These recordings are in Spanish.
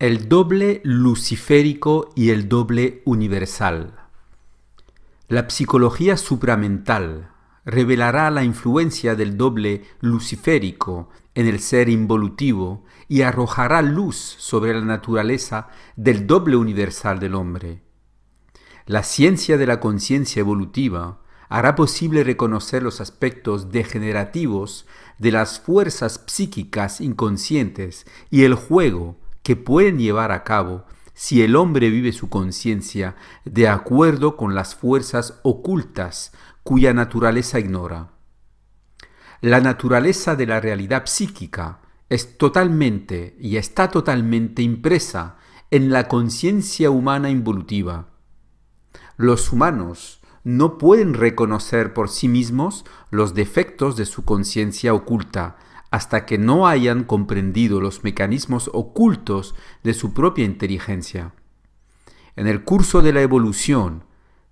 El doble luciférico y el doble universal. La psicología supramental revelará la influencia del doble luciférico en el ser involutivo y arrojará luz sobre la naturaleza del doble universal del hombre. La ciencia de la conciencia evolutiva hará posible reconocer los aspectos degenerativos de las fuerzas psíquicas inconscientes y el juego que pueden llevar a cabo si el hombre vive su conciencia de acuerdo con las fuerzas ocultas cuya naturaleza ignora. La naturaleza de la realidad psíquica es totalmente y está totalmente impresa en la conciencia humana involutiva. Los humanos no pueden reconocer por sí mismos los defectos de su conciencia oculta, hasta que no hayan comprendido los mecanismos ocultos de su propia inteligencia. En el curso de la evolución,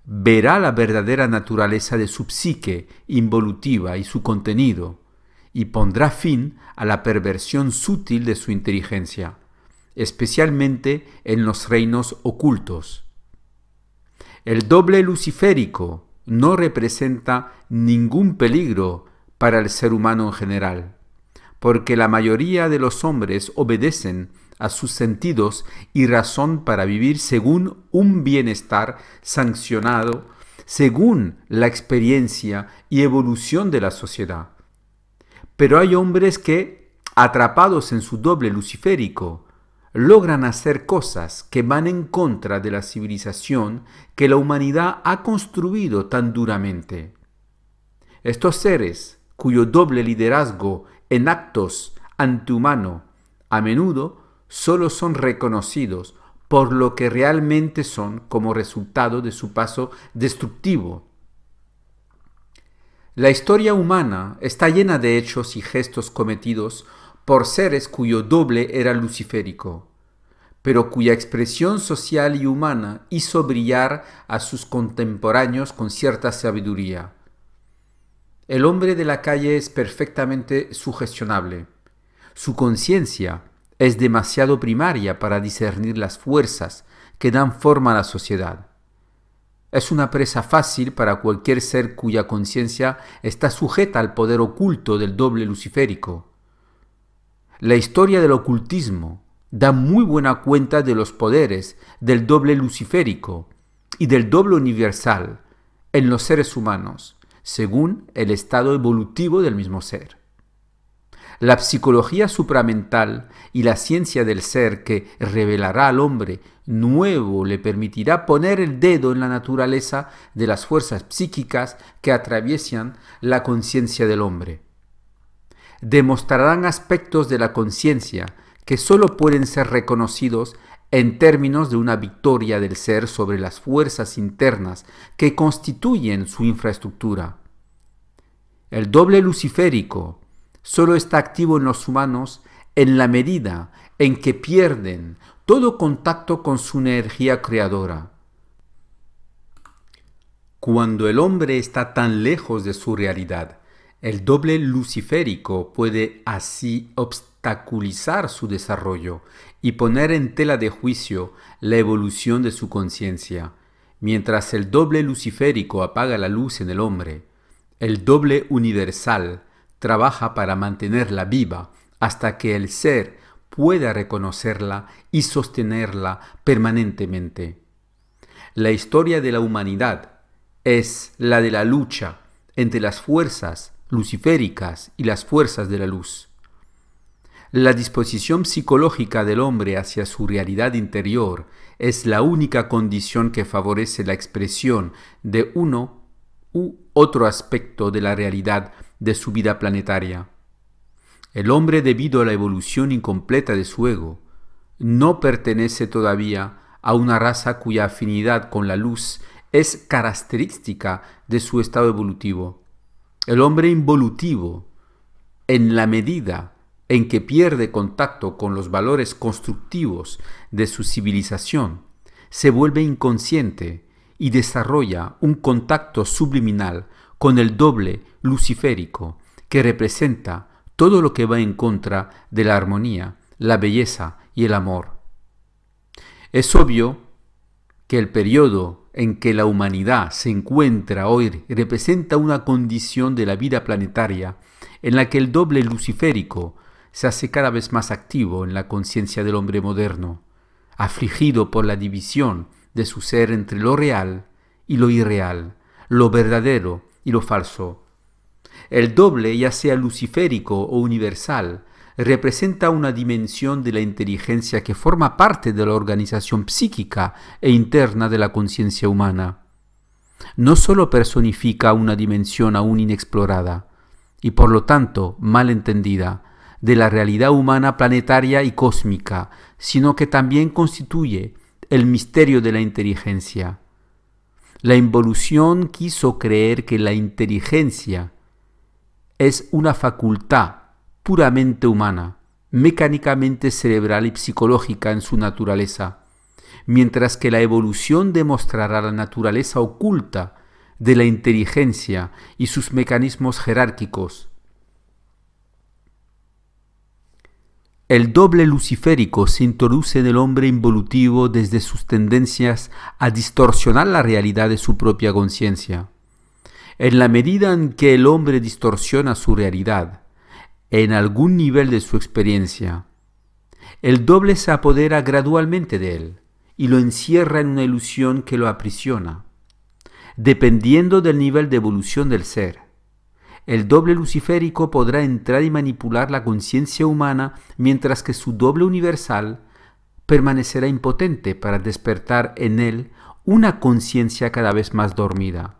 verá la verdadera naturaleza de su psique involutiva y su contenido, y pondrá fin a la perversión sutil de su inteligencia, especialmente en los reinos ocultos. El doble luciférico no representa ningún peligro para el ser humano en general porque la mayoría de los hombres obedecen a sus sentidos y razón para vivir según un bienestar sancionado, según la experiencia y evolución de la sociedad. Pero hay hombres que, atrapados en su doble luciférico, logran hacer cosas que van en contra de la civilización que la humanidad ha construido tan duramente. Estos seres, cuyo doble liderazgo en actos antihumano, a menudo solo son reconocidos por lo que realmente son como resultado de su paso destructivo. La historia humana está llena de hechos y gestos cometidos por seres cuyo doble era luciférico, pero cuya expresión social y humana hizo brillar a sus contemporáneos con cierta sabiduría. El hombre de la calle es perfectamente sugestionable. Su conciencia es demasiado primaria para discernir las fuerzas que dan forma a la sociedad. Es una presa fácil para cualquier ser cuya conciencia está sujeta al poder oculto del doble luciférico. La historia del ocultismo da muy buena cuenta de los poderes del doble luciférico y del doble universal en los seres humanos según el estado evolutivo del mismo ser. La psicología supramental y la ciencia del ser que revelará al hombre nuevo le permitirá poner el dedo en la naturaleza de las fuerzas psíquicas que atraviesan la conciencia del hombre. Demostrarán aspectos de la conciencia que sólo pueden ser reconocidos en términos de una victoria del ser sobre las fuerzas internas que constituyen su infraestructura. El doble luciférico solo está activo en los humanos en la medida en que pierden todo contacto con su energía creadora. Cuando el hombre está tan lejos de su realidad, el doble luciférico puede así obstaculizar su desarrollo y poner en tela de juicio la evolución de su conciencia. Mientras el doble luciférico apaga la luz en el hombre, el doble universal trabaja para mantenerla viva hasta que el ser pueda reconocerla y sostenerla permanentemente. La historia de la humanidad es la de la lucha entre las fuerzas luciféricas y las fuerzas de la luz. La disposición psicológica del hombre hacia su realidad interior es la única condición que favorece la expresión de uno u otro aspecto de la realidad de su vida planetaria. El hombre, debido a la evolución incompleta de su ego, no pertenece todavía a una raza cuya afinidad con la luz es característica de su estado evolutivo. El hombre involutivo, en la medida en que pierde contacto con los valores constructivos de su civilización, se vuelve inconsciente y desarrolla un contacto subliminal con el doble luciférico que representa todo lo que va en contra de la armonía, la belleza y el amor. Es obvio que el periodo en que la humanidad se encuentra hoy representa una condición de la vida planetaria en la que el doble luciférico se hace cada vez más activo en la conciencia del hombre moderno, afligido por la división de su ser entre lo real y lo irreal, lo verdadero y lo falso. El doble, ya sea luciférico o universal, representa una dimensión de la inteligencia que forma parte de la organización psíquica e interna de la conciencia humana. No sólo personifica una dimensión aún inexplorada y por lo tanto mal entendida, de la realidad humana planetaria y cósmica, sino que también constituye el misterio de la inteligencia. La involución quiso creer que la inteligencia es una facultad puramente humana, mecánicamente cerebral y psicológica en su naturaleza, mientras que la evolución demostrará la naturaleza oculta de la inteligencia y sus mecanismos jerárquicos, El doble luciférico se introduce en el hombre involutivo desde sus tendencias a distorsionar la realidad de su propia conciencia. En la medida en que el hombre distorsiona su realidad, en algún nivel de su experiencia, el doble se apodera gradualmente de él y lo encierra en una ilusión que lo aprisiona, dependiendo del nivel de evolución del ser el doble luciférico podrá entrar y manipular la conciencia humana mientras que su doble universal permanecerá impotente para despertar en él una conciencia cada vez más dormida.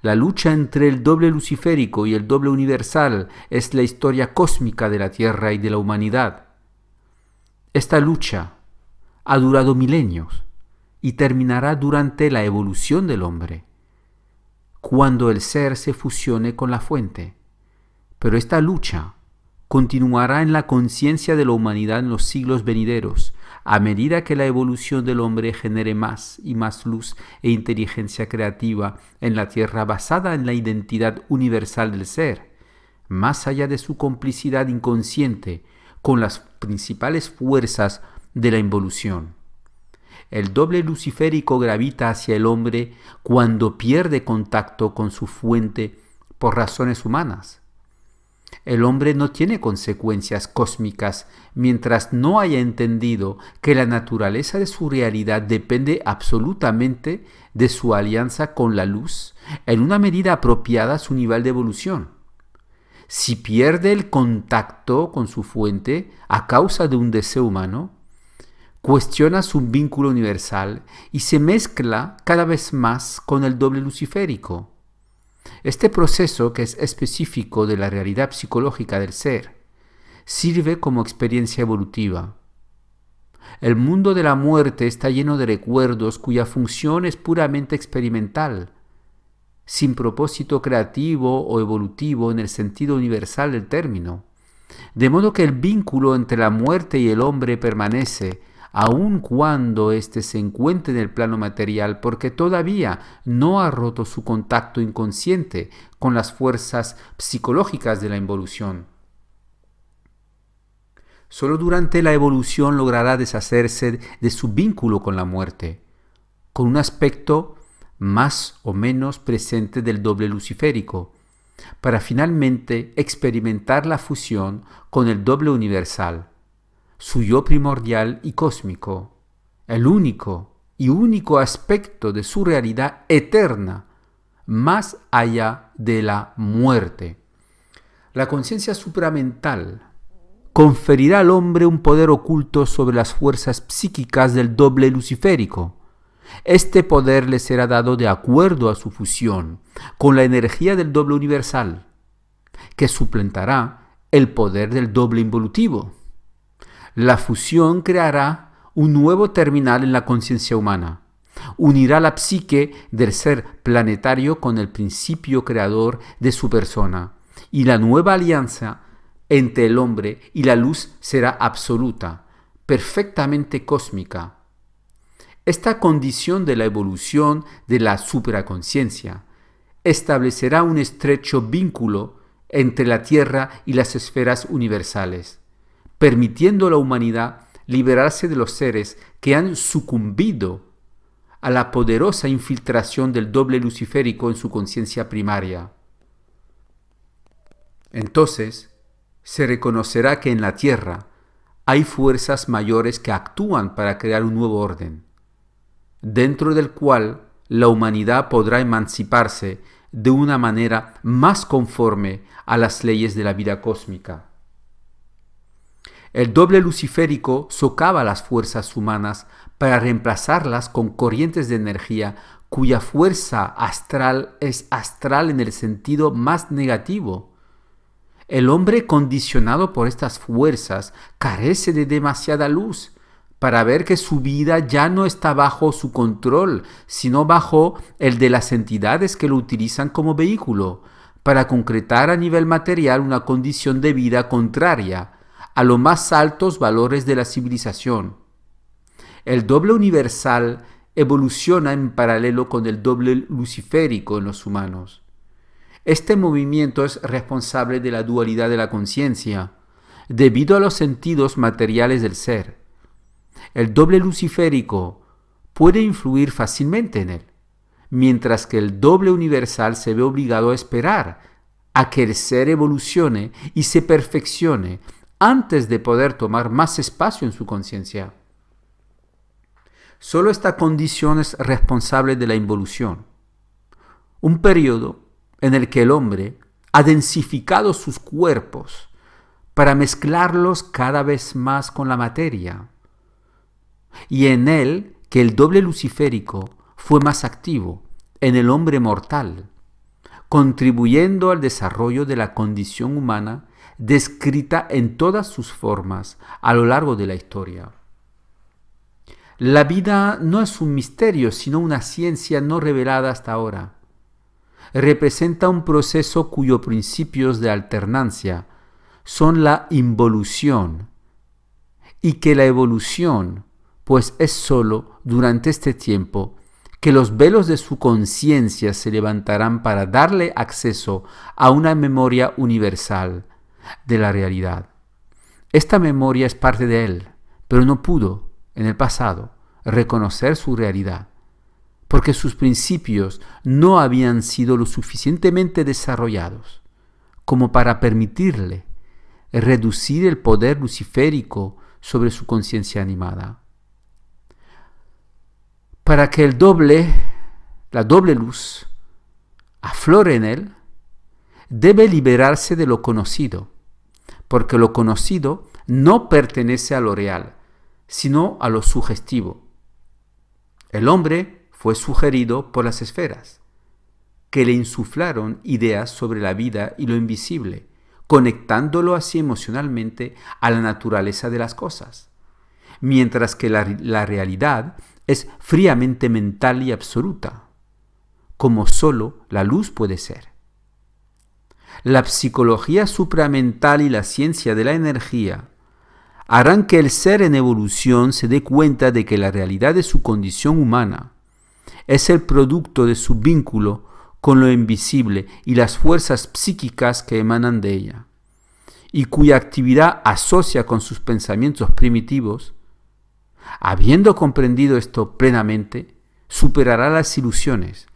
La lucha entre el doble luciférico y el doble universal es la historia cósmica de la Tierra y de la humanidad. Esta lucha ha durado milenios y terminará durante la evolución del hombre cuando el ser se fusione con la fuente. Pero esta lucha continuará en la conciencia de la humanidad en los siglos venideros, a medida que la evolución del hombre genere más y más luz e inteligencia creativa en la Tierra basada en la identidad universal del ser, más allá de su complicidad inconsciente con las principales fuerzas de la involución el doble luciférico gravita hacia el hombre cuando pierde contacto con su fuente por razones humanas. El hombre no tiene consecuencias cósmicas mientras no haya entendido que la naturaleza de su realidad depende absolutamente de su alianza con la luz en una medida apropiada a su nivel de evolución. Si pierde el contacto con su fuente a causa de un deseo humano, cuestiona su vínculo universal y se mezcla cada vez más con el doble luciférico. Este proceso, que es específico de la realidad psicológica del ser, sirve como experiencia evolutiva. El mundo de la muerte está lleno de recuerdos cuya función es puramente experimental, sin propósito creativo o evolutivo en el sentido universal del término. De modo que el vínculo entre la muerte y el hombre permanece aun cuando éste se encuentre en el plano material, porque todavía no ha roto su contacto inconsciente con las fuerzas psicológicas de la involución. Solo durante la evolución logrará deshacerse de su vínculo con la muerte, con un aspecto más o menos presente del doble luciférico, para finalmente experimentar la fusión con el doble universal su yo primordial y cósmico, el único y único aspecto de su realidad eterna, más allá de la muerte. La conciencia supramental conferirá al hombre un poder oculto sobre las fuerzas psíquicas del doble luciférico. Este poder le será dado de acuerdo a su fusión con la energía del doble universal, que suplantará el poder del doble involutivo. La fusión creará un nuevo terminal en la conciencia humana. Unirá la psique del ser planetario con el principio creador de su persona. Y la nueva alianza entre el hombre y la luz será absoluta, perfectamente cósmica. Esta condición de la evolución de la supraconsciencia establecerá un estrecho vínculo entre la Tierra y las esferas universales permitiendo a la humanidad liberarse de los seres que han sucumbido a la poderosa infiltración del doble luciférico en su conciencia primaria. Entonces, se reconocerá que en la Tierra hay fuerzas mayores que actúan para crear un nuevo orden, dentro del cual la humanidad podrá emanciparse de una manera más conforme a las leyes de la vida cósmica. El doble luciférico socava las fuerzas humanas para reemplazarlas con corrientes de energía cuya fuerza astral es astral en el sentido más negativo. El hombre condicionado por estas fuerzas carece de demasiada luz para ver que su vida ya no está bajo su control, sino bajo el de las entidades que lo utilizan como vehículo, para concretar a nivel material una condición de vida contraria a los más altos valores de la civilización. El doble universal evoluciona en paralelo con el doble luciférico en los humanos. Este movimiento es responsable de la dualidad de la conciencia, debido a los sentidos materiales del ser. El doble luciférico puede influir fácilmente en él, mientras que el doble universal se ve obligado a esperar a que el ser evolucione y se perfeccione antes de poder tomar más espacio en su conciencia. Solo esta condición es responsable de la involución, un periodo en el que el hombre ha densificado sus cuerpos para mezclarlos cada vez más con la materia, y en él que el doble luciférico fue más activo en el hombre mortal, contribuyendo al desarrollo de la condición humana descrita en todas sus formas a lo largo de la historia. La vida no es un misterio, sino una ciencia no revelada hasta ahora. Representa un proceso cuyos principios de alternancia son la involución y que la evolución, pues es sólo durante este tiempo que los velos de su conciencia se levantarán para darle acceso a una memoria universal de la realidad. Esta memoria es parte de él, pero no pudo, en el pasado, reconocer su realidad, porque sus principios no habían sido lo suficientemente desarrollados como para permitirle reducir el poder luciférico sobre su conciencia animada. Para que el doble, la doble luz, aflore en él, debe liberarse de lo conocido porque lo conocido no pertenece a lo real, sino a lo sugestivo. El hombre fue sugerido por las esferas, que le insuflaron ideas sobre la vida y lo invisible, conectándolo así emocionalmente a la naturaleza de las cosas, mientras que la, realidad es fríamente mental y absoluta, como solo la luz puede ser la psicología supramental y la ciencia de la energía harán que el ser en evolución se dé cuenta de que la realidad de su condición humana es el producto de su vínculo con lo invisible y las fuerzas psíquicas que emanan de ella, y cuya actividad asocia con sus pensamientos primitivos, habiendo comprendido esto plenamente, superará las ilusiones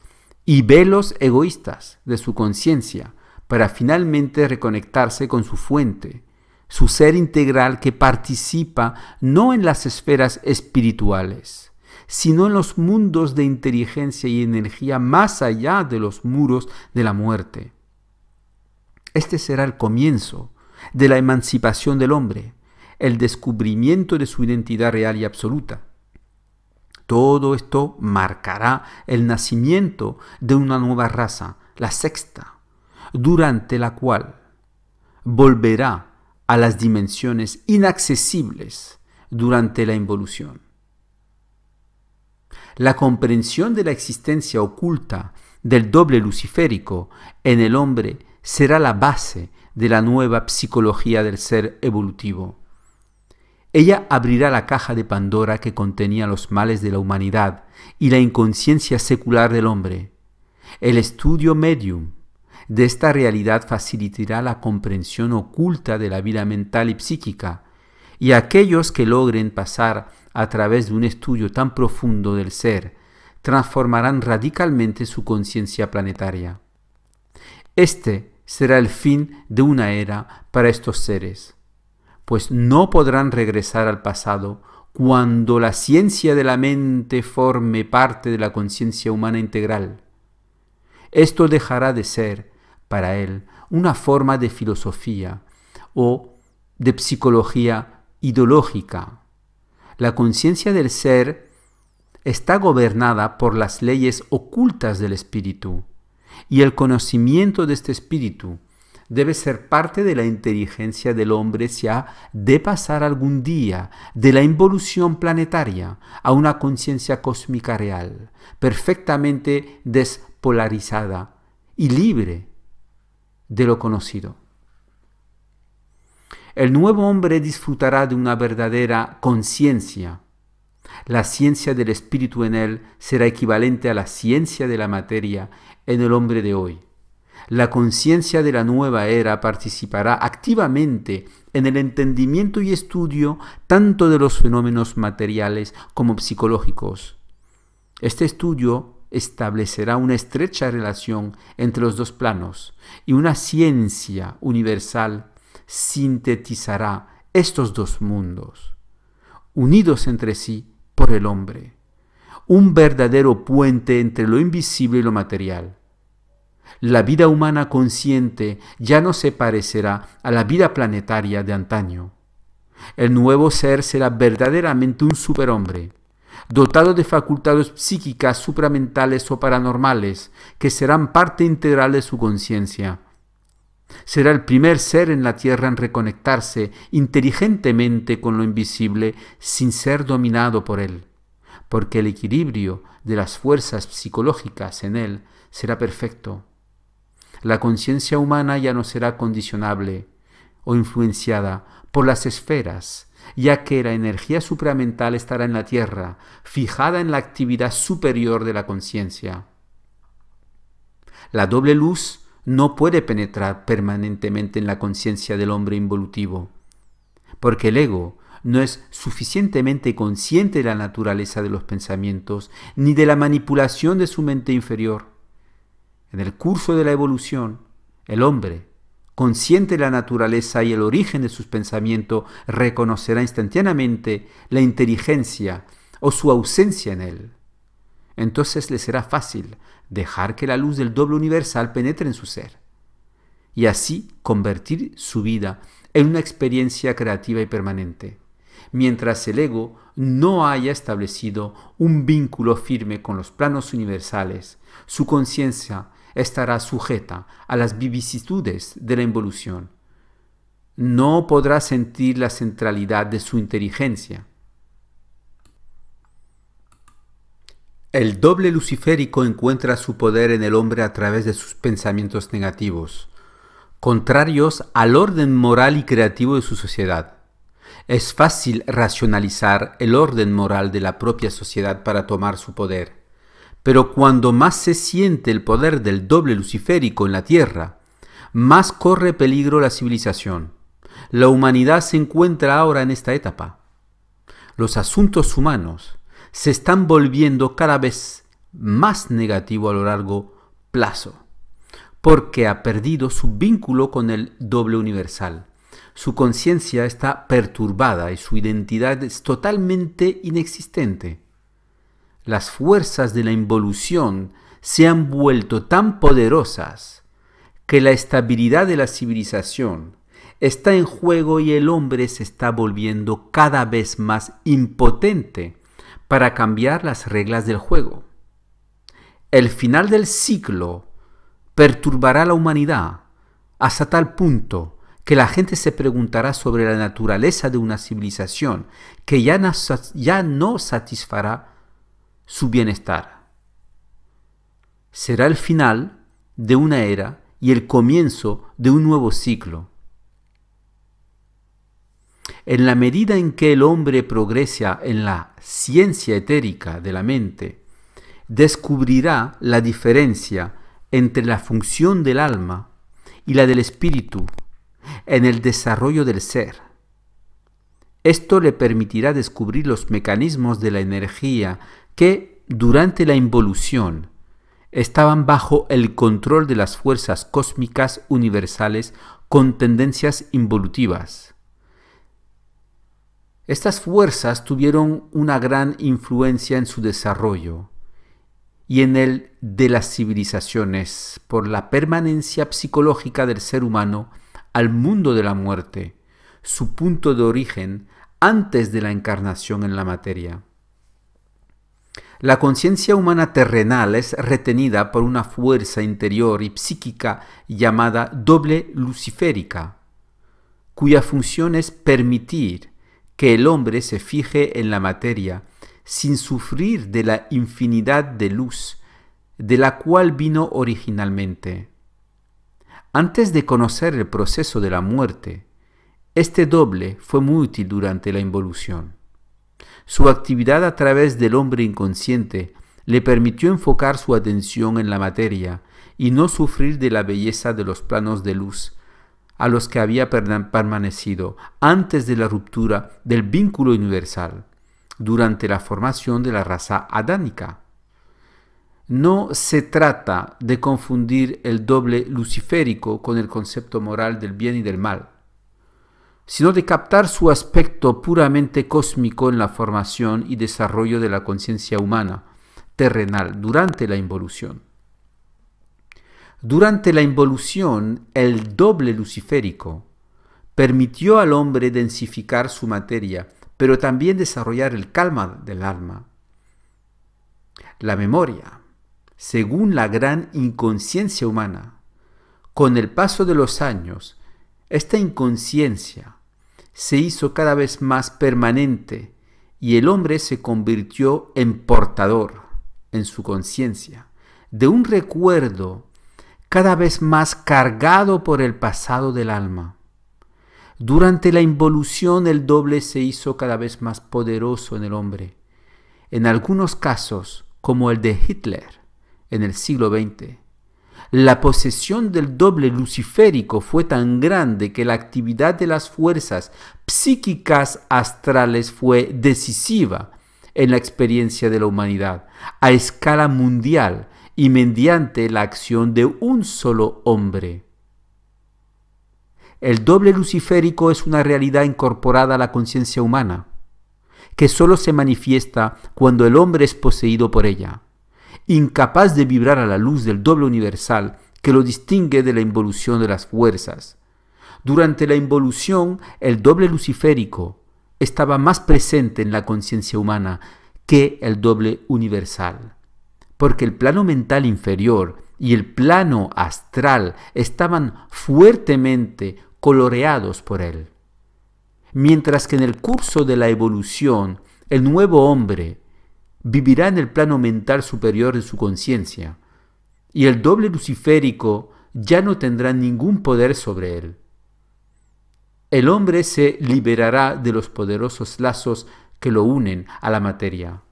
y velos egoístas de su conciencia para finalmente reconectarse con su fuente, su ser integral que participa no en las esferas espirituales, sino en los mundos de inteligencia y energía más allá de los muros de la muerte. Este será el comienzo de la emancipación del hombre, el descubrimiento de su identidad real y absoluta. Todo esto marcará el nacimiento de una nueva raza, la sexta, durante la cual volverá a las dimensiones inaccesibles durante la involución. La comprensión de la existencia oculta del doble luciférico en el hombre será la base de la nueva psicología del ser evolutivo. Ella abrirá la caja de Pandora que contenía los males de la humanidad y la inconsciencia secular del hombre. El estudio medium de esta realidad facilitará la comprensión oculta de la vida mental y psíquica, y aquellos que logren pasar a través de un estudio tan profundo del ser, transformarán radicalmente su conciencia planetaria. Este será el fin de una era para estos seres, pues no podrán regresar al pasado cuando la ciencia de la mente forme parte de la conciencia humana integral. Esto dejará de ser para él, una forma de filosofía o de psicología ideológica. La conciencia del ser está gobernada por las leyes ocultas del espíritu y el conocimiento de este espíritu debe ser parte de la inteligencia del hombre si ha de pasar algún día de la involución planetaria a una conciencia cósmica real, perfectamente despolarizada y libre de lo conocido. El nuevo hombre disfrutará de una verdadera conciencia. La ciencia del espíritu en él será equivalente a la ciencia de la materia en el hombre de hoy. La conciencia de la nueva era participará activamente en el entendimiento y estudio tanto de los fenómenos materiales como psicológicos. Este estudio establecerá una estrecha relación entre los dos planos y una ciencia universal sintetizará estos dos mundos, unidos entre sí por el hombre, un verdadero puente entre lo invisible y lo material. La vida humana consciente ya no se parecerá a la vida planetaria de antaño. El nuevo ser será verdaderamente un superhombre, dotado de facultades psíquicas supramentales o paranormales, que serán parte integral de su conciencia. Será el primer ser en la Tierra en reconectarse inteligentemente con lo invisible sin ser dominado por él, porque el equilibrio de las fuerzas psicológicas en él será perfecto. La conciencia humana ya no será condicionable o influenciada por las esferas ya que la energía supramental estará en la tierra, fijada en la actividad superior de la conciencia. La doble luz no puede penetrar permanentemente en la conciencia del hombre involutivo, porque el ego no es suficientemente consciente de la naturaleza de los pensamientos ni de la manipulación de su mente inferior. En el curso de la evolución, el hombre, consciente de la naturaleza y el origen de sus pensamientos, reconocerá instantáneamente la inteligencia o su ausencia en él. Entonces le será fácil dejar que la luz del doble universal penetre en su ser y así convertir su vida en una experiencia creativa y permanente, mientras el ego no haya establecido un vínculo firme con los planos universales, su conciencia estará sujeta a las vicisitudes de la involución. No podrá sentir la centralidad de su inteligencia. El doble luciférico encuentra su poder en el hombre a través de sus pensamientos negativos, contrarios al orden moral y creativo de su sociedad. Es fácil racionalizar el orden moral de la propia sociedad para tomar su poder. Pero cuando más se siente el poder del doble luciférico en la Tierra, más corre peligro la civilización. La humanidad se encuentra ahora en esta etapa. Los asuntos humanos se están volviendo cada vez más negativos a lo largo plazo, porque ha perdido su vínculo con el doble universal. Su conciencia está perturbada y su identidad es totalmente inexistente las fuerzas de la involución se han vuelto tan poderosas que la estabilidad de la civilización está en juego y el hombre se está volviendo cada vez más impotente para cambiar las reglas del juego. El final del ciclo perturbará a la humanidad hasta tal punto que la gente se preguntará sobre la naturaleza de una civilización que ya no, ya no satisfará su bienestar. Será el final de una era y el comienzo de un nuevo ciclo. En la medida en que el hombre progresa en la ciencia etérica de la mente, descubrirá la diferencia entre la función del alma y la del espíritu en el desarrollo del ser. Esto le permitirá descubrir los mecanismos de la energía que durante la involución estaban bajo el control de las fuerzas cósmicas universales con tendencias involutivas. Estas fuerzas tuvieron una gran influencia en su desarrollo y en el de las civilizaciones por la permanencia psicológica del ser humano al mundo de la muerte, su punto de origen antes de la encarnación en la materia. La conciencia humana terrenal es retenida por una fuerza interior y psíquica llamada doble luciférica, cuya función es permitir que el hombre se fije en la materia sin sufrir de la infinidad de luz de la cual vino originalmente. Antes de conocer el proceso de la muerte, este doble fue muy útil durante la involución. Su actividad a través del hombre inconsciente le permitió enfocar su atención en la materia y no sufrir de la belleza de los planos de luz a los que había permanecido antes de la ruptura del vínculo universal durante la formación de la raza adánica. No se trata de confundir el doble luciférico con el concepto moral del bien y del mal sino de captar su aspecto puramente cósmico en la formación y desarrollo de la conciencia humana, terrenal, durante la involución. Durante la involución, el doble luciférico permitió al hombre densificar su materia, pero también desarrollar el calma del alma. La memoria, según la gran inconsciencia humana, con el paso de los años, esta inconsciencia se hizo cada vez más permanente y el hombre se convirtió en portador, en su conciencia, de un recuerdo cada vez más cargado por el pasado del alma. Durante la involución el doble se hizo cada vez más poderoso en el hombre, en algunos casos como el de Hitler en el siglo XX, la posesión del doble luciférico fue tan grande que la actividad de las fuerzas psíquicas astrales fue decisiva en la experiencia de la humanidad a escala mundial y mediante la acción de un solo hombre. El doble luciférico es una realidad incorporada a la conciencia humana, que solo se manifiesta cuando el hombre es poseído por ella incapaz de vibrar a la luz del doble universal que lo distingue de la involución de las fuerzas. Durante la involución, el doble luciférico estaba más presente en la conciencia humana que el doble universal, porque el plano mental inferior y el plano astral estaban fuertemente coloreados por él. Mientras que en el curso de la evolución, el nuevo hombre, vivirá en el plano mental superior de su conciencia, y el doble luciférico ya no tendrá ningún poder sobre él. El hombre se liberará de los poderosos lazos que lo unen a la materia.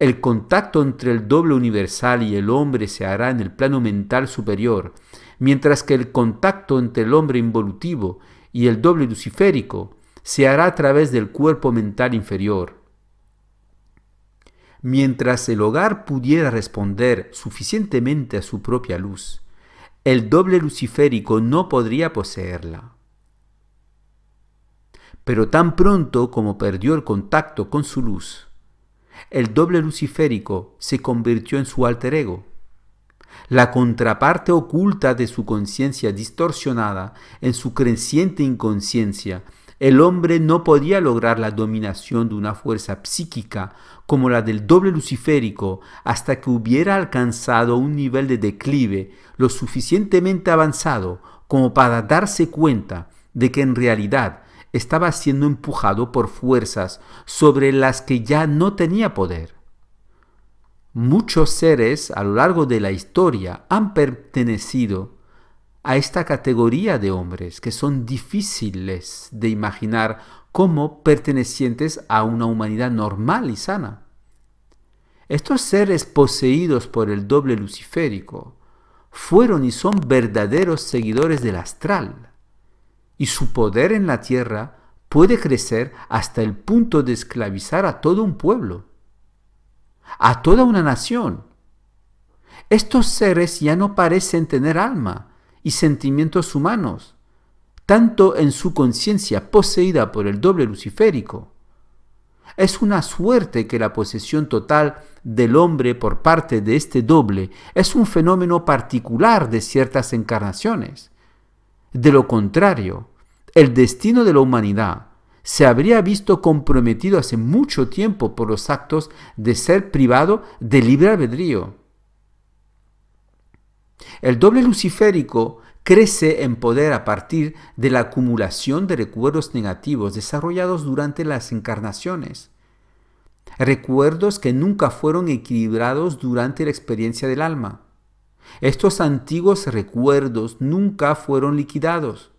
El contacto entre el doble universal y el hombre se hará en el plano mental superior, mientras que el contacto entre el hombre involutivo y el doble luciférico se hará a través del cuerpo mental inferior mientras el hogar pudiera responder suficientemente a su propia luz, el doble luciférico no podría poseerla. Pero tan pronto como perdió el contacto con su luz, el doble luciférico se convirtió en su alter ego, la contraparte oculta de su conciencia distorsionada en su creciente inconsciencia el hombre no podía lograr la dominación de una fuerza psíquica como la del doble luciférico hasta que hubiera alcanzado un nivel de declive lo suficientemente avanzado como para darse cuenta de que en realidad estaba siendo empujado por fuerzas sobre las que ya no tenía poder. Muchos seres a lo largo de la historia han pertenecido a esta categoría de hombres que son difíciles de imaginar como pertenecientes a una humanidad normal y sana. Estos seres poseídos por el doble luciférico fueron y son verdaderos seguidores del astral, y su poder en la tierra puede crecer hasta el punto de esclavizar a todo un pueblo, a toda una nación. Estos seres ya no parecen tener alma, y sentimientos humanos, tanto en su conciencia poseída por el doble luciférico. Es una suerte que la posesión total del hombre por parte de este doble es un fenómeno particular de ciertas encarnaciones. De lo contrario, el destino de la humanidad se habría visto comprometido hace mucho tiempo por los actos de ser privado de libre albedrío. El doble luciférico crece en poder a partir de la acumulación de recuerdos negativos desarrollados durante las encarnaciones. Recuerdos que nunca fueron equilibrados durante la experiencia del alma. Estos antiguos recuerdos nunca fueron liquidados,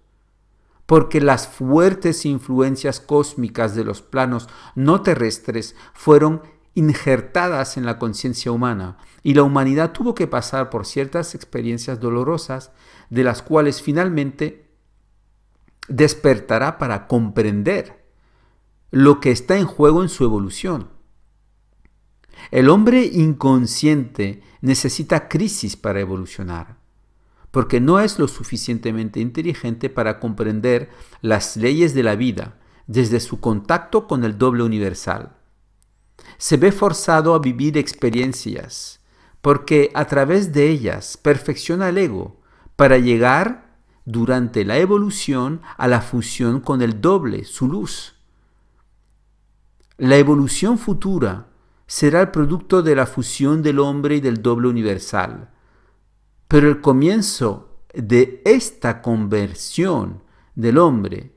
porque las fuertes influencias cósmicas de los planos no terrestres fueron injertadas en la conciencia humana y la humanidad tuvo que pasar por ciertas experiencias dolorosas de las cuales finalmente despertará para comprender lo que está en juego en su evolución. El hombre inconsciente necesita crisis para evolucionar, porque no es lo suficientemente inteligente para comprender las leyes de la vida desde su contacto con el doble universal se ve forzado a vivir experiencias, porque a través de ellas perfecciona el ego para llegar durante la evolución a la fusión con el doble, su luz. La evolución futura será el producto de la fusión del hombre y del doble universal, pero el comienzo de esta conversión del hombre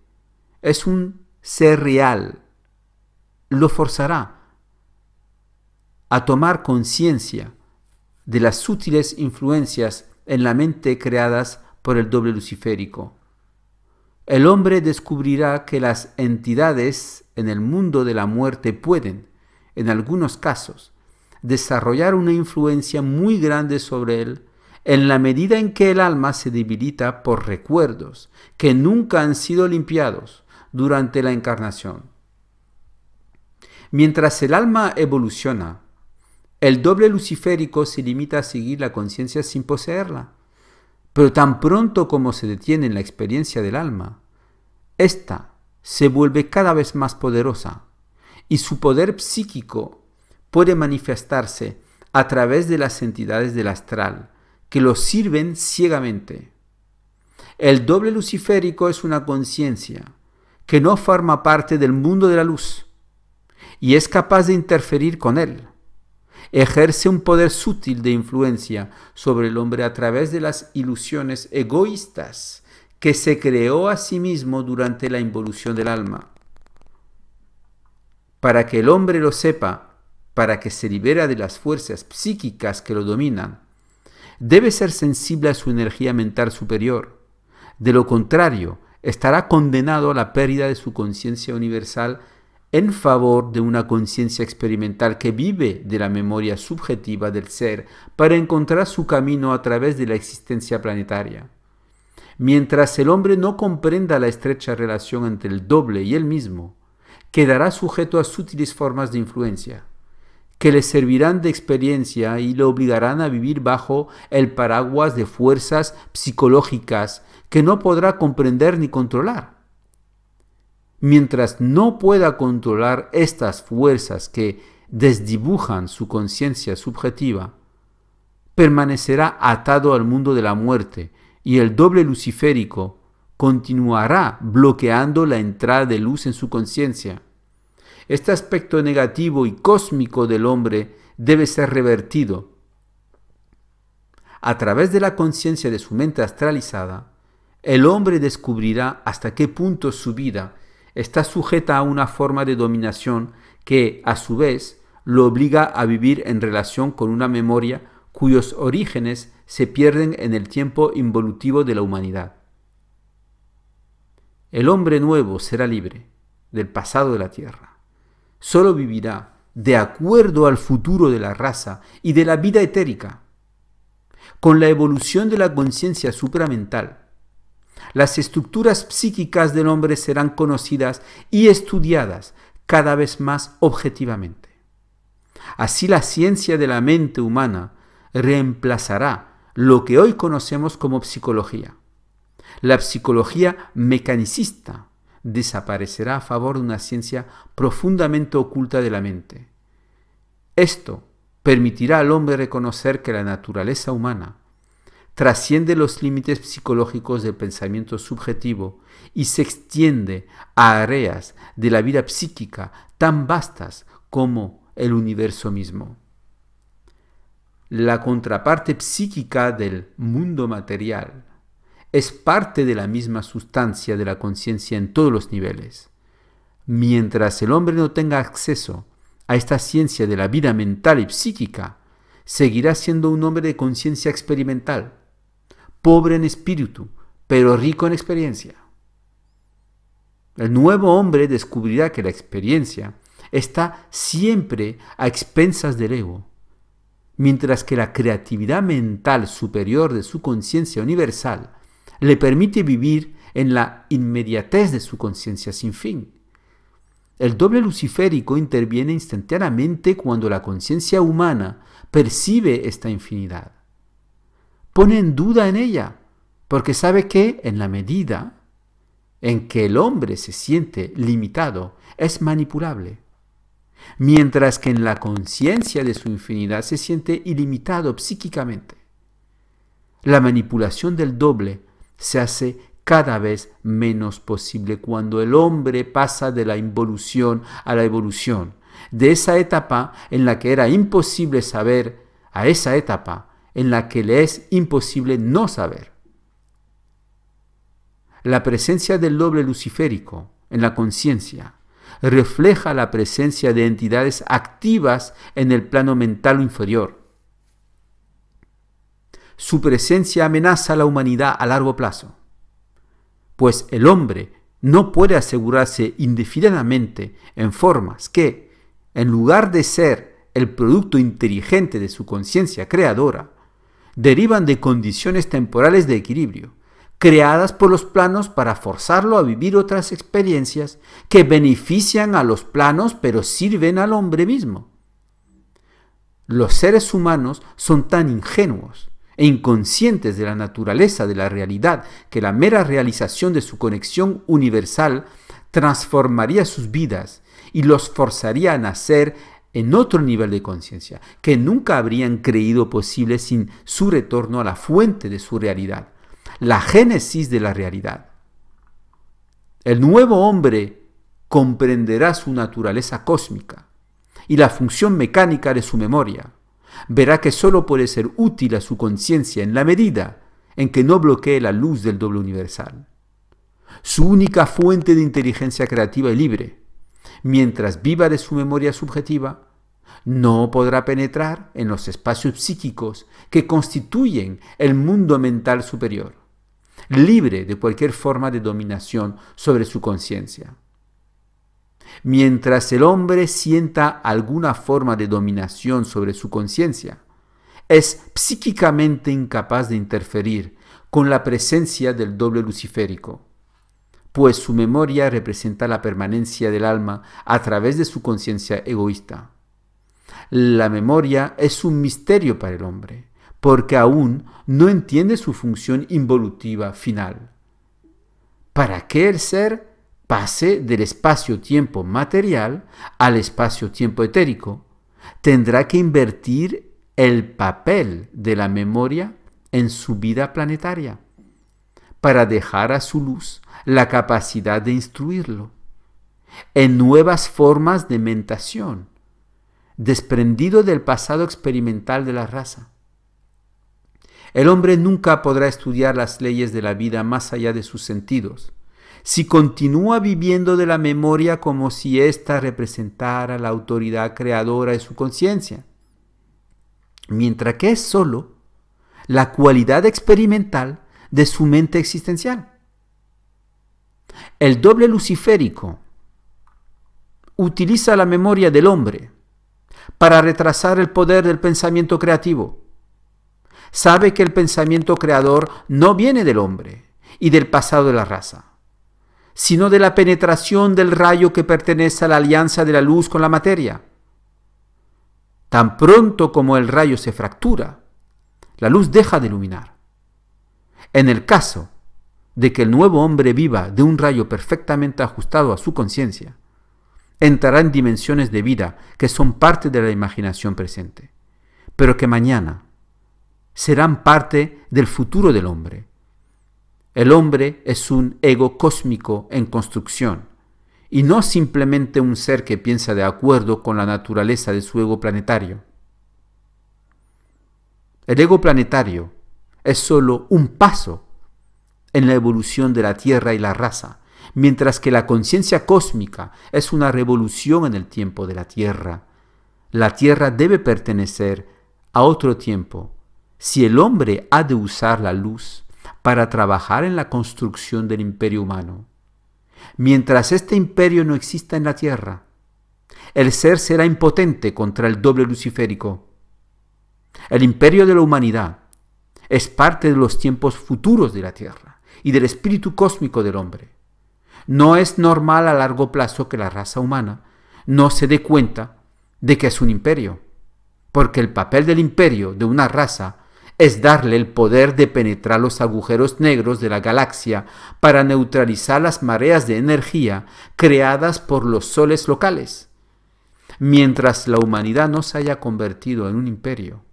es un ser real. Lo forzará a tomar conciencia de las sutiles influencias en la mente creadas por el doble luciférico. El hombre descubrirá que las entidades en el mundo de la muerte pueden, en algunos casos, desarrollar una influencia muy grande sobre él en la medida en que el alma se debilita por recuerdos que nunca han sido limpiados durante la encarnación. Mientras el alma evoluciona, el doble luciférico se limita a seguir la conciencia sin poseerla, pero tan pronto como se detiene en la experiencia del alma, ésta se vuelve cada vez más poderosa y su poder psíquico puede manifestarse a través de las entidades del astral que lo sirven ciegamente. El doble luciférico es una conciencia que no forma parte del mundo de la luz y es capaz de interferir con él ejerce un poder sutil de influencia sobre el hombre a través de las ilusiones egoístas que se creó a sí mismo durante la involución del alma. Para que el hombre lo sepa, para que se libera de las fuerzas psíquicas que lo dominan, debe ser sensible a su energía mental superior. De lo contrario, estará condenado a la pérdida de su conciencia universal en favor de una conciencia experimental que vive de la memoria subjetiva del ser para encontrar su camino a través de la existencia planetaria. Mientras el hombre no comprenda la estrecha relación entre el doble y el mismo, quedará sujeto a sutiles formas de influencia, que le servirán de experiencia y le obligarán a vivir bajo el paraguas de fuerzas psicológicas que no podrá comprender ni controlar Mientras no pueda controlar estas fuerzas que desdibujan su conciencia subjetiva, permanecerá atado al mundo de la muerte y el doble luciférico continuará bloqueando la entrada de luz en su conciencia. Este aspecto negativo y cósmico del hombre debe ser revertido. A través de la conciencia de su mente astralizada, el hombre descubrirá hasta qué punto su vida está sujeta a una forma de dominación que, a su vez, lo obliga a vivir en relación con una memoria cuyos orígenes se pierden en el tiempo involutivo de la humanidad. El hombre nuevo será libre del pasado de la tierra. Solo vivirá de acuerdo al futuro de la raza y de la vida etérica. Con la evolución de la conciencia supramental, las estructuras psíquicas del hombre serán conocidas y estudiadas cada vez más objetivamente. Así la ciencia de la mente humana reemplazará lo que hoy conocemos como psicología. La psicología mecanicista desaparecerá a favor de una ciencia profundamente oculta de la mente. Esto permitirá al hombre reconocer que la naturaleza humana trasciende los límites psicológicos del pensamiento subjetivo y se extiende a áreas de la vida psíquica tan vastas como el universo mismo. La contraparte psíquica del mundo material es parte de la misma sustancia de la conciencia en todos los niveles. Mientras el hombre no tenga acceso a esta ciencia de la vida mental y psíquica, seguirá siendo un hombre de conciencia experimental pobre en espíritu, pero rico en experiencia. El nuevo hombre descubrirá que la experiencia está siempre a expensas del ego, mientras que la creatividad mental superior de su conciencia universal le permite vivir en la inmediatez de su conciencia sin fin. El doble luciférico interviene instantáneamente cuando la conciencia humana percibe esta infinidad pone en duda en ella, porque sabe que en la medida en que el hombre se siente limitado, es manipulable, mientras que en la conciencia de su infinidad se siente ilimitado psíquicamente. La manipulación del doble se hace cada vez menos posible cuando el hombre pasa de la involución a la evolución, de esa etapa en la que era imposible saber a esa etapa en la que le es imposible no saber. La presencia del doble luciférico en la conciencia refleja la presencia de entidades activas en el plano mental inferior. Su presencia amenaza a la humanidad a largo plazo, pues el hombre no puede asegurarse indefinidamente en formas que, en lugar de ser el producto inteligente de su conciencia creadora, derivan de condiciones temporales de equilibrio, creadas por los planos para forzarlo a vivir otras experiencias que benefician a los planos pero sirven al hombre mismo. Los seres humanos son tan ingenuos e inconscientes de la naturaleza de la realidad que la mera realización de su conexión universal transformaría sus vidas y los forzaría a nacer en otro nivel de conciencia, que nunca habrían creído posible sin su retorno a la fuente de su realidad, la génesis de la realidad. El nuevo hombre comprenderá su naturaleza cósmica y la función mecánica de su memoria. Verá que sólo puede ser útil a su conciencia en la medida en que no bloquee la luz del doble universal, su única fuente de inteligencia creativa y libre Mientras viva de su memoria subjetiva, no podrá penetrar en los espacios psíquicos que constituyen el mundo mental superior, libre de cualquier forma de dominación sobre su conciencia. Mientras el hombre sienta alguna forma de dominación sobre su conciencia, es psíquicamente incapaz de interferir con la presencia del doble luciférico pues su memoria representa la permanencia del alma a través de su conciencia egoísta. La memoria es un misterio para el hombre, porque aún no entiende su función involutiva final. ¿Para que el ser pase del espacio-tiempo material al espacio-tiempo etérico? Tendrá que invertir el papel de la memoria en su vida planetaria para dejar a su luz la capacidad de instruirlo en nuevas formas de mentación, desprendido del pasado experimental de la raza. El hombre nunca podrá estudiar las leyes de la vida más allá de sus sentidos, si continúa viviendo de la memoria como si ésta representara la autoridad creadora de su conciencia. Mientras que es solo la cualidad experimental de su mente existencial. El doble luciférico utiliza la memoria del hombre para retrasar el poder del pensamiento creativo. Sabe que el pensamiento creador no viene del hombre y del pasado de la raza, sino de la penetración del rayo que pertenece a la alianza de la luz con la materia. Tan pronto como el rayo se fractura, la luz deja de iluminar. En el caso de que el nuevo hombre viva de un rayo perfectamente ajustado a su conciencia, entrará en dimensiones de vida que son parte de la imaginación presente, pero que mañana serán parte del futuro del hombre. El hombre es un ego cósmico en construcción y no simplemente un ser que piensa de acuerdo con la naturaleza de su ego planetario. El ego planetario es solo un paso en la evolución de la Tierra y la raza, mientras que la conciencia cósmica es una revolución en el tiempo de la Tierra. La Tierra debe pertenecer a otro tiempo. Si el hombre ha de usar la luz para trabajar en la construcción del imperio humano, mientras este imperio no exista en la Tierra, el ser será impotente contra el doble luciférico. El imperio de la humanidad es parte de los tiempos futuros de la Tierra y del espíritu cósmico del hombre. No es normal a largo plazo que la raza humana no se dé cuenta de que es un imperio, porque el papel del imperio de una raza es darle el poder de penetrar los agujeros negros de la galaxia para neutralizar las mareas de energía creadas por los soles locales, mientras la humanidad no se haya convertido en un imperio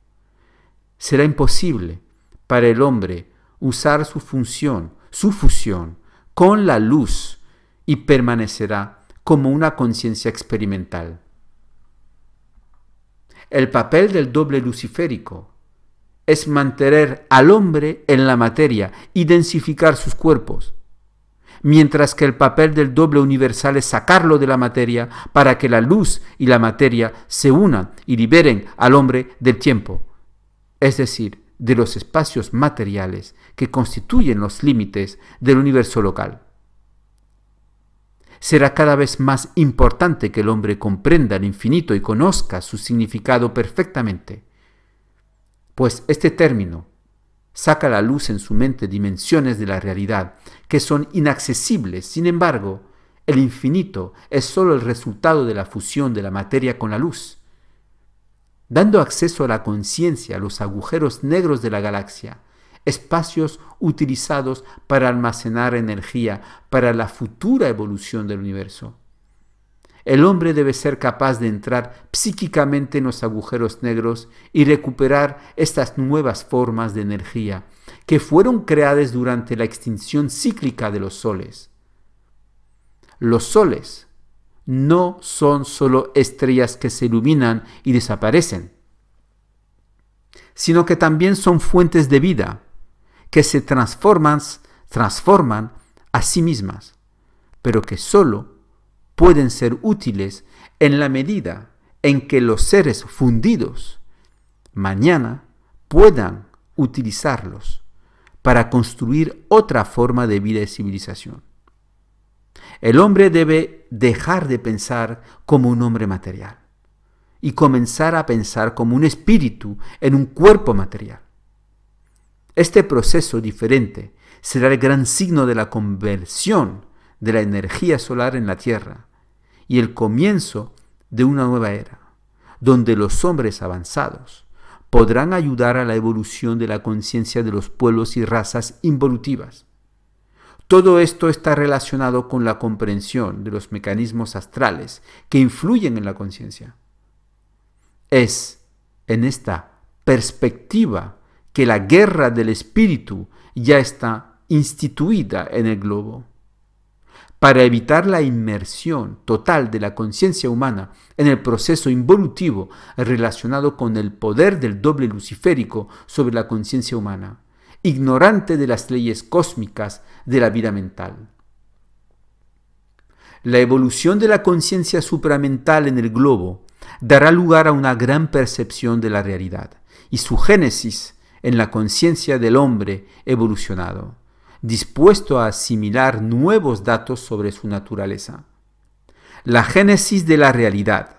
será imposible para el hombre usar su función su fusión con la luz y permanecerá como una conciencia experimental. El papel del doble luciférico es mantener al hombre en la materia y densificar sus cuerpos, mientras que el papel del doble universal es sacarlo de la materia para que la luz y la materia se unan y liberen al hombre del tiempo, es decir, de los espacios materiales que constituyen los límites del universo local. Será cada vez más importante que el hombre comprenda el infinito y conozca su significado perfectamente, pues este término saca a la luz en su mente dimensiones de la realidad que son inaccesibles, sin embargo, el infinito es sólo el resultado de la fusión de la materia con la luz, dando acceso a la conciencia a los agujeros negros de la galaxia, espacios utilizados para almacenar energía para la futura evolución del universo. El hombre debe ser capaz de entrar psíquicamente en los agujeros negros y recuperar estas nuevas formas de energía que fueron creadas durante la extinción cíclica de los soles. Los soles no son solo estrellas que se iluminan y desaparecen, sino que también son fuentes de vida que se transforman, transforman a sí mismas, pero que solo pueden ser útiles en la medida en que los seres fundidos mañana puedan utilizarlos para construir otra forma de vida y civilización. El hombre debe dejar de pensar como un hombre material y comenzar a pensar como un espíritu en un cuerpo material. Este proceso diferente será el gran signo de la conversión de la energía solar en la Tierra y el comienzo de una nueva era, donde los hombres avanzados podrán ayudar a la evolución de la conciencia de los pueblos y razas involutivas. Todo esto está relacionado con la comprensión de los mecanismos astrales que influyen en la conciencia. Es en esta perspectiva que la guerra del espíritu ya está instituida en el globo. Para evitar la inmersión total de la conciencia humana en el proceso involutivo relacionado con el poder del doble luciférico sobre la conciencia humana, ignorante de las leyes cósmicas de la vida mental. La evolución de la conciencia supramental en el globo dará lugar a una gran percepción de la realidad y su génesis en la conciencia del hombre evolucionado, dispuesto a asimilar nuevos datos sobre su naturaleza. La génesis de la realidad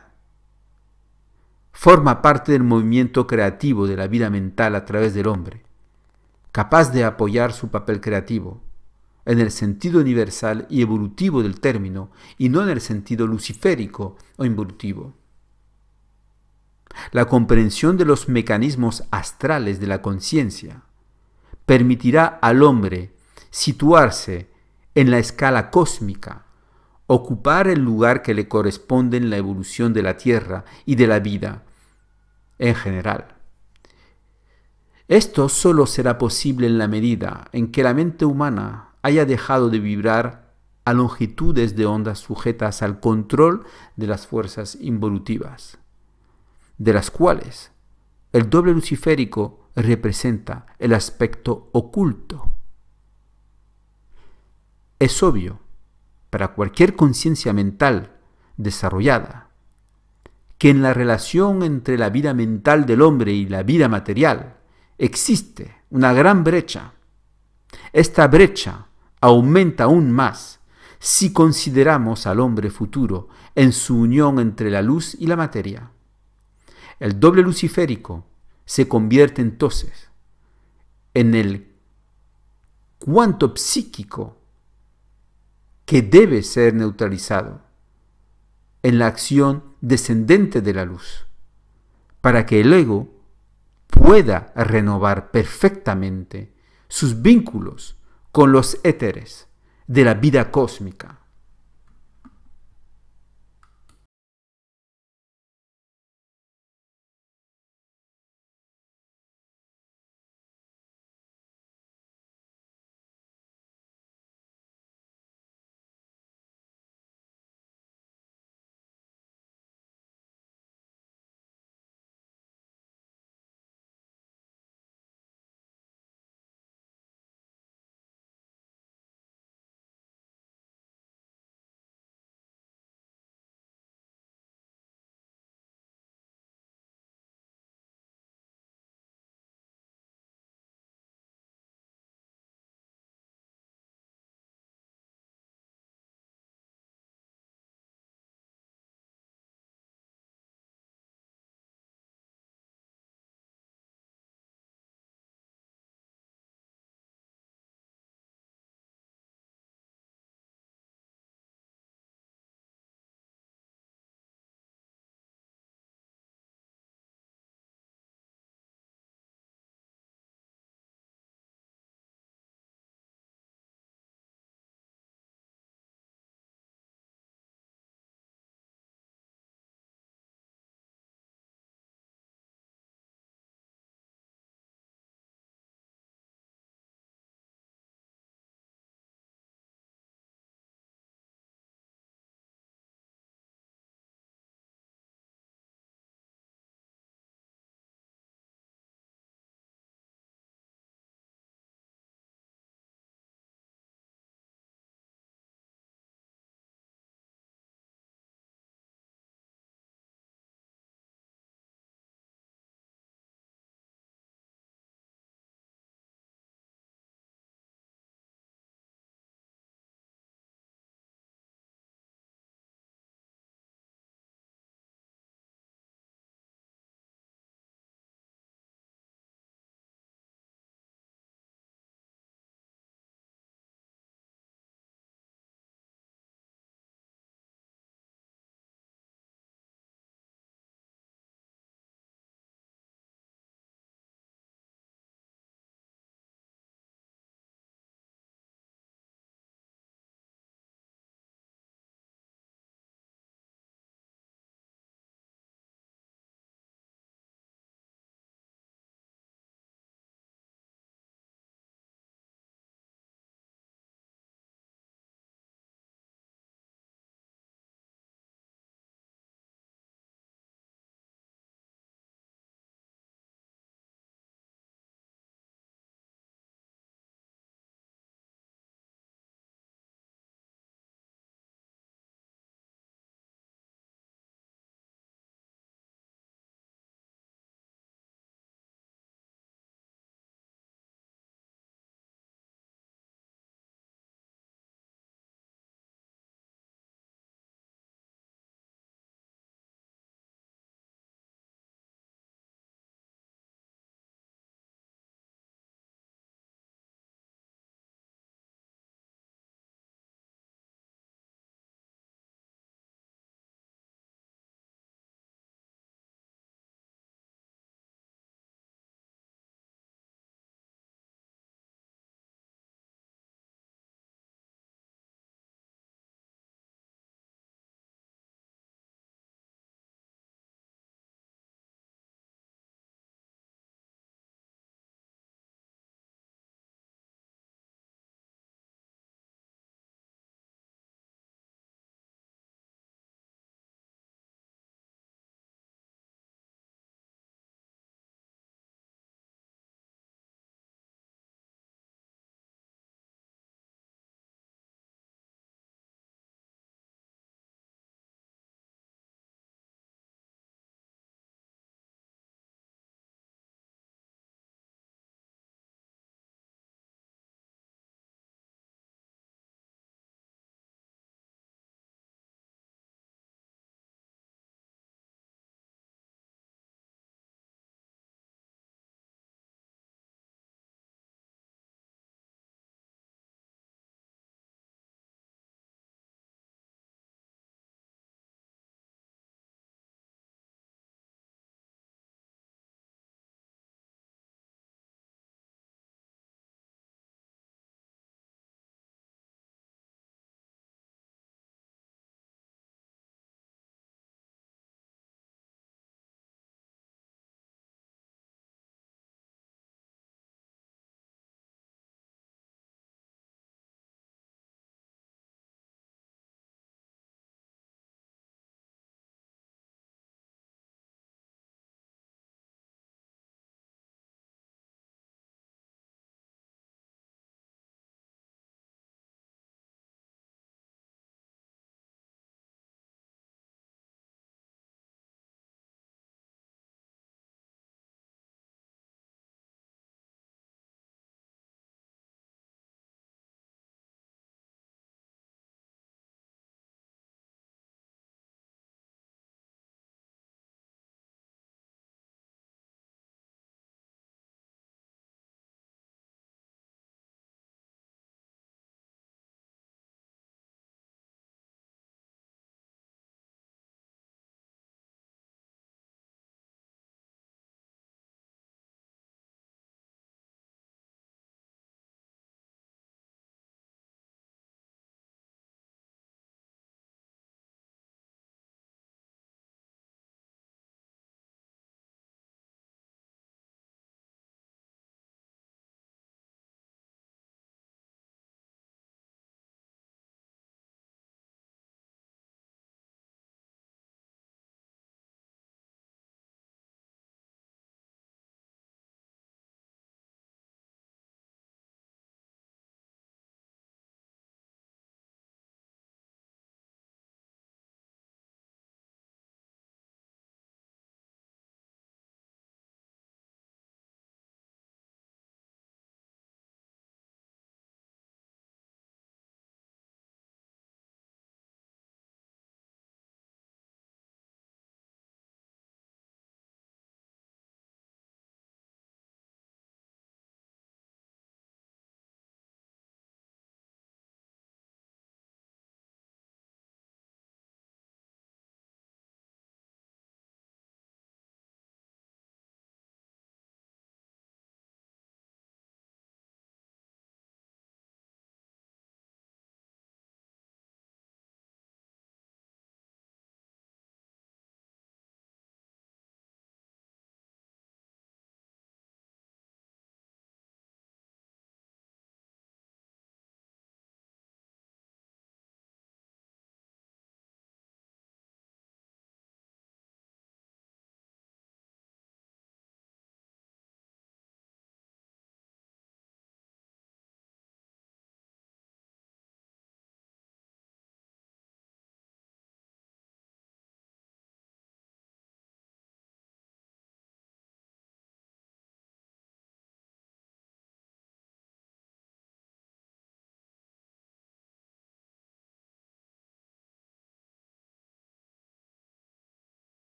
forma parte del movimiento creativo de la vida mental a través del hombre, capaz de apoyar su papel creativo, en el sentido universal y evolutivo del término, y no en el sentido luciférico o involutivo la comprensión de los mecanismos astrales de la conciencia permitirá al hombre situarse en la escala cósmica, ocupar el lugar que le corresponde en la evolución de la Tierra y de la vida en general. Esto solo será posible en la medida en que la mente humana haya dejado de vibrar a longitudes de ondas sujetas al control de las fuerzas involutivas de las cuales el doble luciférico representa el aspecto oculto. Es obvio, para cualquier conciencia mental desarrollada, que en la relación entre la vida mental del hombre y la vida material existe una gran brecha. Esta brecha aumenta aún más si consideramos al hombre futuro en su unión entre la luz y la materia. El doble luciférico se convierte entonces en el cuanto psíquico que debe ser neutralizado en la acción descendente de la luz, para que el ego pueda renovar perfectamente sus vínculos con los éteres de la vida cósmica.